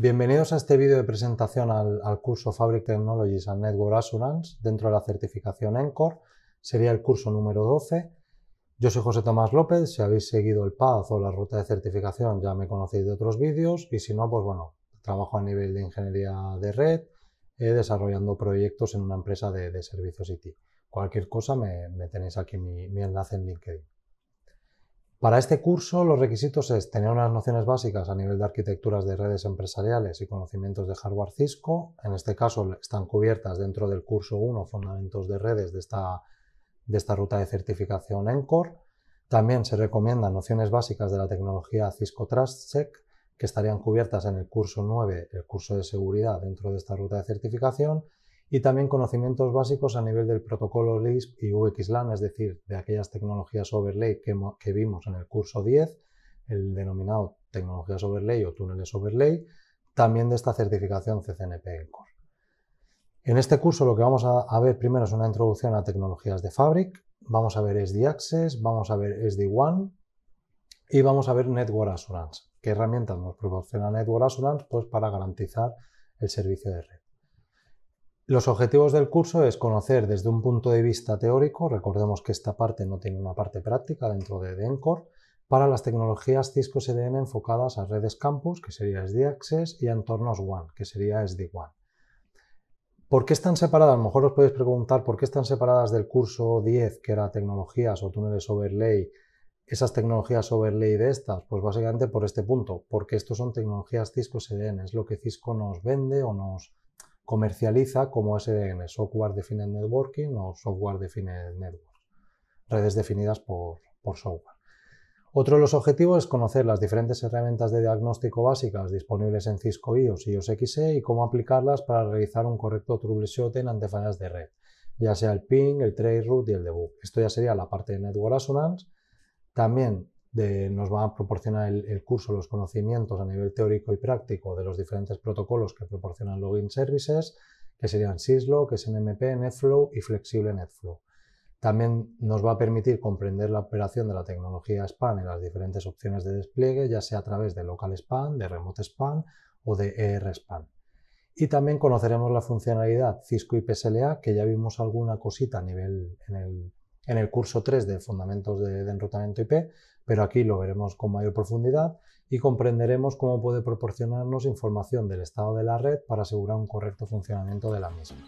Bienvenidos a este vídeo de presentación al, curso Fabric Technologies and Network Assurance dentro de la certificación ENCOR. Sería el curso número 12. Yo soy José Tomás López. Si habéis seguido el PAD o la ruta de certificación ya me conocéis de otros vídeos y si no, pues bueno, trabajo a nivel de ingeniería de red eh, desarrollando proyectos en una empresa de, servicios IT. Cualquier cosa me, tenéis aquí mi enlace en LinkedIn. Para este curso los requisitos es tener unas nociones básicas a nivel de arquitecturas de redes empresariales y conocimientos de hardware Cisco. En este caso están cubiertas dentro del curso 1 Fundamentos de redes de esta, ruta de certificación ENCORE. También se recomiendan nociones básicas de la tecnología Cisco TrustSec que estarían cubiertas en el curso 9, el curso de seguridad dentro de esta ruta de certificación y también conocimientos básicos a nivel del protocolo LISP y VXLAN, es decir, de aquellas tecnologías overlay que, que vimos en el curso 10, el denominado tecnologías overlay o túneles overlay, también de esta certificación CCNP Encore. En este curso lo que vamos a, ver primero es una introducción a tecnologías de Fabric, vamos a ver SD Access, vamos a ver SD One y vamos a ver Network Assurance. ¿Qué herramientas nos proporciona Network Assurance? Pues para garantizar el servicio de red. Los objetivos del curso es conocer desde un punto de vista teórico, recordemos que esta parte no tiene una parte práctica dentro de DENCOR, para las tecnologías Cisco SDN enfocadas a redes campus, que sería SD-Access, y a entornos WAN, que sería SD-WAN. ¿Por qué están separadas? A lo mejor os podéis preguntar por qué están separadas del curso 10, que era tecnologías o túneles overlay, esas tecnologías overlay de estas? Pues básicamente por este punto, porque estos son tecnologías Cisco SDN, es lo que Cisco nos vende o nos comercializa como SDN, Software Defined Networking o Software Defined network, redes definidas por, software. Otro de los objetivos es conocer las diferentes herramientas de diagnóstico básicas disponibles en Cisco IOS y IOS XE y cómo aplicarlas para realizar un correcto troubleshooting ante fallas de red, ya sea el ping, el route y el debug. Esto ya sería la parte de Network Assurance. También nos va a proporcionar el, curso los conocimientos a nivel teórico y práctico de los diferentes protocolos que proporcionan Login Services, que serían Syslog, SNMP, NetFlow y Flexible NetFlow. También nos va a permitir comprender la operación de la tecnología SPAN en las diferentes opciones de despliegue, ya sea a través de Local SPAN, de Remote SPAN o de ER SPAN. Y también conoceremos la funcionalidad Cisco y PSLA, que ya vimos alguna cosita a nivel en el en el curso 3 de Fundamentos de, Enrutamiento IP, pero aquí lo veremos con mayor profundidad y comprenderemos cómo puede proporcionarnos información del estado de la red para asegurar un correcto funcionamiento de la misma.